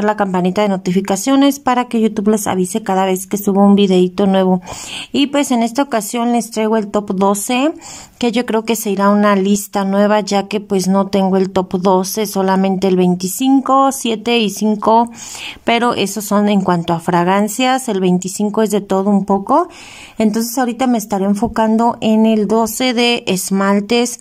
la campanita de notificaciones para que YouTube les avise cada vez que subo un videito nuevo. Y pues en esta ocasión les traigo el top 12, que yo creo que se irá una lista nueva ya que pues no tengo el top 12, solamente el 25, 7 y 5, pero esos son en cuanto a fragancias, el 25 es de todo un poco. Entonces ahorita me estaré enfocando en el 12 de esmaltes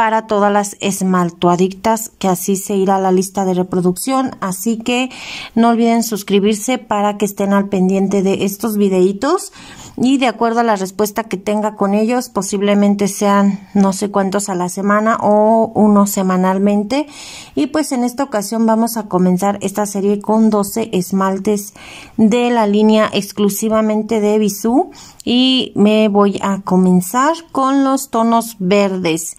para todas las esmaltoadictas, que así se irá a la lista de reproducción. Así que no olviden suscribirse para que estén al pendiente de estos videitos y de acuerdo a la respuesta que tenga con ellos, posiblemente sean no sé cuántos a la semana o uno semanalmente. Y pues en esta ocasión vamos a comenzar esta serie con 12 esmaltes de la línea exclusivamente de Bisú y me voy a comenzar con los tonos verdes.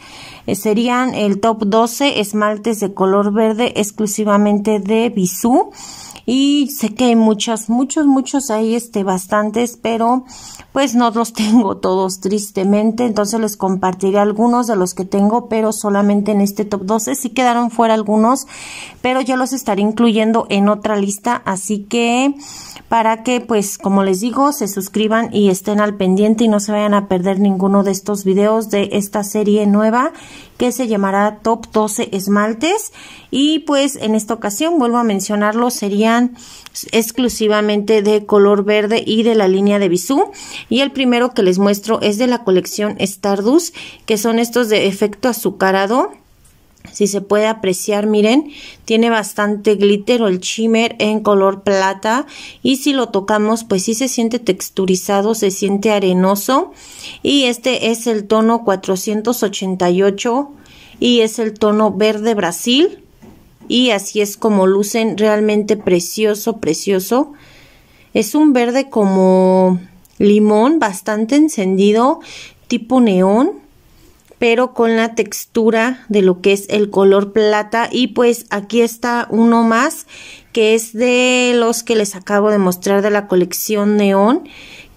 Eh, serían el top 12 esmaltes de color verde exclusivamente de Bisú y sé que hay muchos, muchos, muchos, hay este, bastantes, pero pues no los tengo todos tristemente, entonces les compartiré algunos de los que tengo, pero solamente en este top 12, sí quedaron fuera algunos, pero ya los estaré incluyendo en otra lista, así que para que pues como les digo se suscriban y estén al pendiente y no se vayan a perder ninguno de estos videos de esta serie nueva que se llamará Top 12 Esmaltes y pues en esta ocasión vuelvo a mencionarlo serían exclusivamente de color verde y de la línea de Bisú. Y el primero que les muestro es de la colección Stardust, que son estos de efecto azucarado. Si se puede apreciar, miren, tiene bastante glitter o el shimmer en color plata y si lo tocamos pues si se siente texturizado, se siente arenoso y este es el tono 488 y es el tono verde Brasil y así es como lucen realmente precioso, precioso. Es un verde como limón, bastante encendido, tipo neón, pero con la textura de lo que es el color plata y pues aquí está uno más que es de los que les acabo de mostrar de la colección neón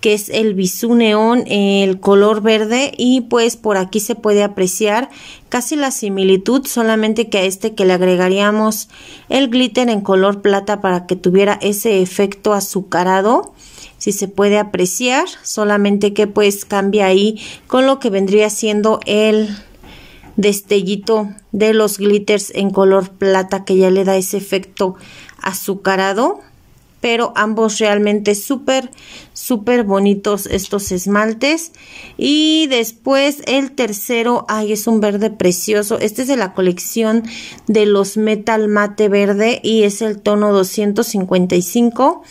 que es el bisú neón, el color verde y pues por aquí se puede apreciar casi la similitud, solamente que a este que le agregaríamos el glitter en color plata para que tuviera ese efecto azucarado si se puede apreciar, solamente que pues cambia ahí con lo que vendría siendo el destellito de los glitters en color plata que ya le da ese efecto azucarado pero ambos realmente súper, súper bonitos estos esmaltes. Y después el tercero, ay, es un verde precioso. Este es de la colección de los Metal Mate Verde y es el tono 255.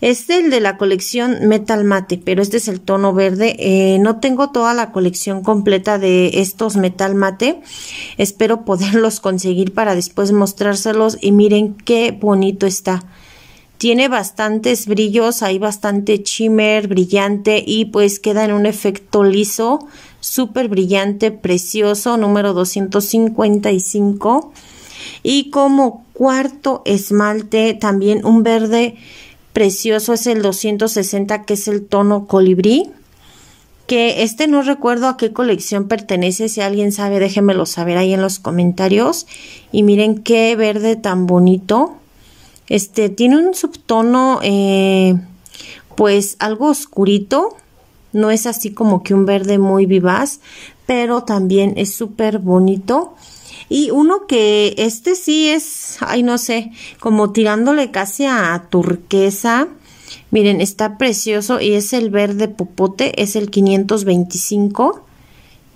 Este es el de la colección Metal Mate, pero este es el tono verde. Eh, no tengo toda la colección completa de estos Metal Mate. Espero poderlos conseguir para después mostrárselos y miren qué bonito está. Tiene bastantes brillos, hay bastante shimmer brillante y pues queda en un efecto liso, súper brillante, precioso, número 255. Y como cuarto esmalte, también un verde precioso es el 260 que es el tono colibrí que este no recuerdo a qué colección pertenece, si alguien sabe déjenmelo saber ahí en los comentarios y miren qué verde tan bonito este tiene un subtono, eh, pues algo oscurito. No es así como que un verde muy vivaz, pero también es súper bonito. Y uno que este sí es, ay no sé, como tirándole casi a turquesa. Miren, está precioso y es el verde popote, es el 525.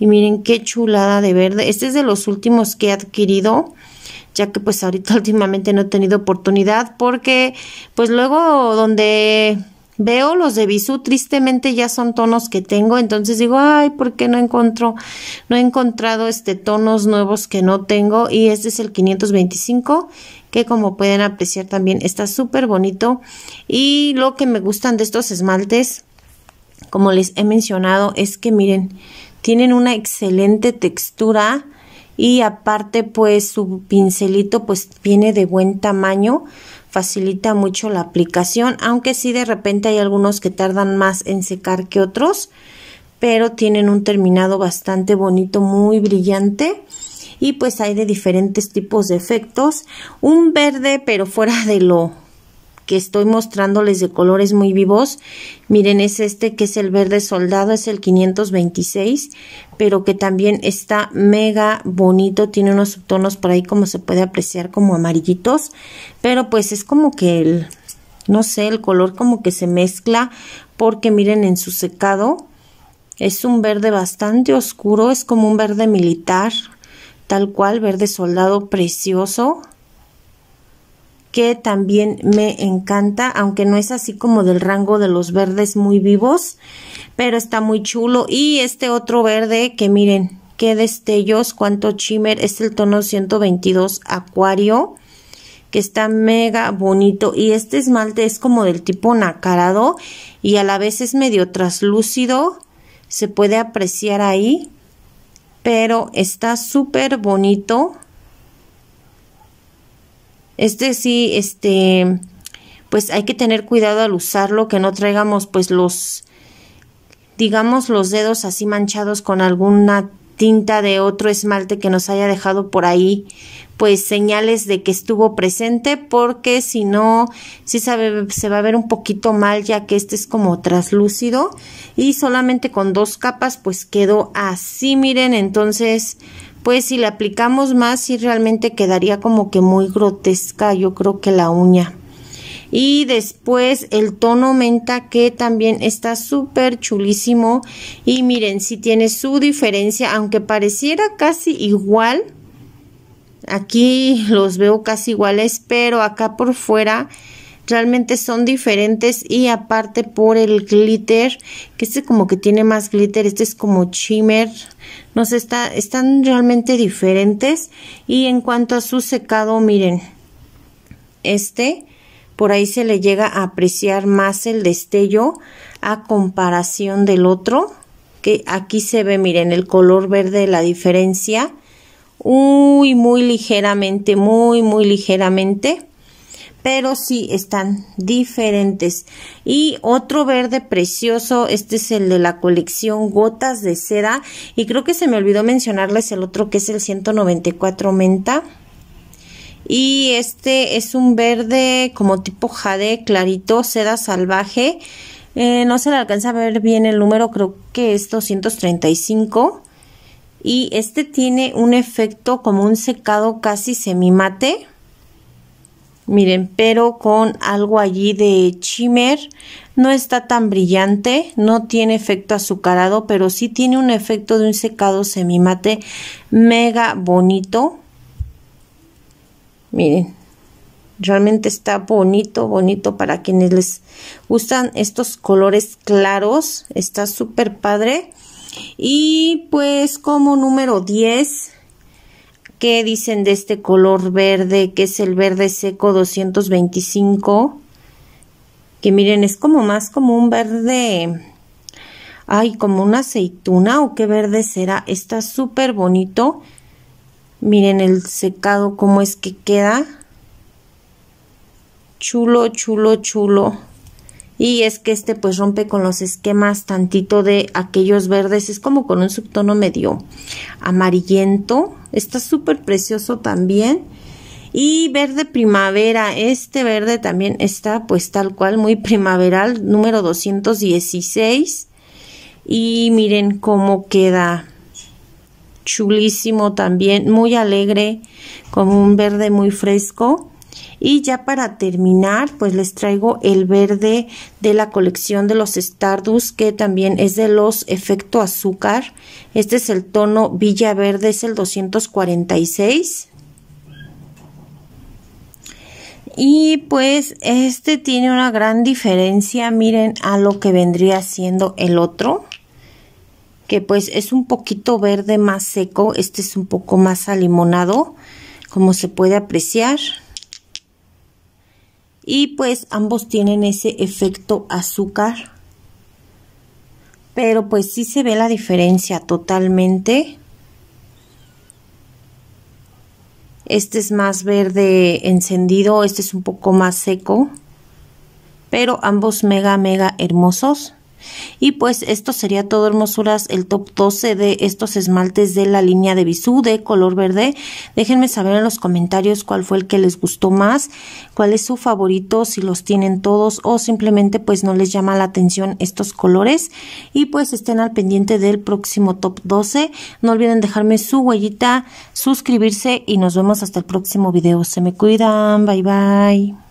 Y miren qué chulada de verde. Este es de los últimos que he adquirido ya que pues ahorita últimamente no he tenido oportunidad porque pues luego donde veo los de Bisú tristemente ya son tonos que tengo, entonces digo, ay, ¿por qué no encontro no he encontrado este tonos nuevos que no tengo y este es el 525 que como pueden apreciar también está súper bonito y lo que me gustan de estos esmaltes como les he mencionado es que miren tienen una excelente textura y aparte pues su pincelito pues viene de buen tamaño, facilita mucho la aplicación, aunque sí de repente hay algunos que tardan más en secar que otros, pero tienen un terminado bastante bonito, muy brillante y pues hay de diferentes tipos de efectos, un verde pero fuera de lo que estoy mostrándoles de colores muy vivos. Miren, es este que es el verde soldado, es el 526, pero que también está mega bonito, tiene unos subtonos por ahí como se puede apreciar como amarillitos, pero pues es como que el, no sé, el color como que se mezcla porque miren en su secado es un verde bastante oscuro, es como un verde militar, tal cual, verde soldado precioso que también me encanta, aunque no es así como del rango de los verdes muy vivos, pero está muy chulo. Y este otro verde que miren, qué destellos, cuánto shimmer, es el tono 122 acuario que está mega bonito y este esmalte es como del tipo nacarado y a la vez es medio traslúcido, se puede apreciar ahí, pero está súper bonito. Este sí, este, pues hay que tener cuidado al usarlo, que no traigamos pues los, digamos, los dedos así manchados con alguna tinta de otro esmalte que nos haya dejado por ahí pues señales de que estuvo presente porque si no sí sabe, se va a ver un poquito mal ya que este es como traslúcido y solamente con dos capas pues quedó así miren entonces pues si le aplicamos más sí realmente quedaría como que muy grotesca yo creo que la uña y después el tono menta que también está súper chulísimo y miren si tiene su diferencia aunque pareciera casi igual aquí los veo casi iguales pero acá por fuera realmente son diferentes y aparte por el glitter que este como que tiene más glitter este es como shimmer nos está, están realmente diferentes y en cuanto a su secado miren este por ahí se le llega a apreciar más el destello a comparación del otro que aquí se ve miren el color verde la diferencia muy muy ligeramente muy muy ligeramente pero sí están diferentes. Y otro verde precioso, este es el de la colección Gotas de Seda y creo que se me olvidó mencionarles el otro que es el 194 menta. Y este es un verde como tipo jade clarito, seda salvaje. Eh, no se le alcanza a ver bien el número, creo que es 235. Y este tiene un efecto como un secado casi semimate Miren, pero con algo allí de chimer, No está tan brillante, no tiene efecto azucarado, pero sí tiene un efecto de un secado semimate mega bonito. Miren, realmente está bonito, bonito para quienes les gustan estos colores claros. Está súper padre. Y pues como número 10 ¿Qué dicen de este color verde que es el verde seco 225? Que miren, es como más como un verde... Ay, como una aceituna o qué verde será. Está súper bonito. Miren el secado cómo es que queda. Chulo, chulo, chulo y es que este pues rompe con los esquemas tantito de aquellos verdes, es como con un subtono medio amarillento, está súper precioso también y verde primavera, este verde también está pues tal cual muy primaveral, número 216 y miren cómo queda chulísimo también, muy alegre, como un verde muy fresco y ya para terminar, pues les traigo el verde de la colección de los Stardust, que también es de los efecto azúcar. Este es el tono Villa Verde, es el 246. Y pues este tiene una gran diferencia, miren, a lo que vendría siendo el otro. Que pues es un poquito verde más seco, este es un poco más alimonado, como se puede apreciar y pues ambos tienen ese efecto azúcar pero pues sí se ve la diferencia totalmente este es más verde encendido este es un poco más seco pero ambos mega mega hermosos y pues esto sería todo hermosuras, el top 12 de estos esmaltes de la línea de Bisú de color verde. Déjenme saber en los comentarios cuál fue el que les gustó más, cuál es su favorito, si los tienen todos o simplemente pues no les llama la atención estos colores. Y pues estén al pendiente del próximo top 12. No olviden dejarme su huellita, suscribirse y nos vemos hasta el próximo video. Se me cuidan, bye bye.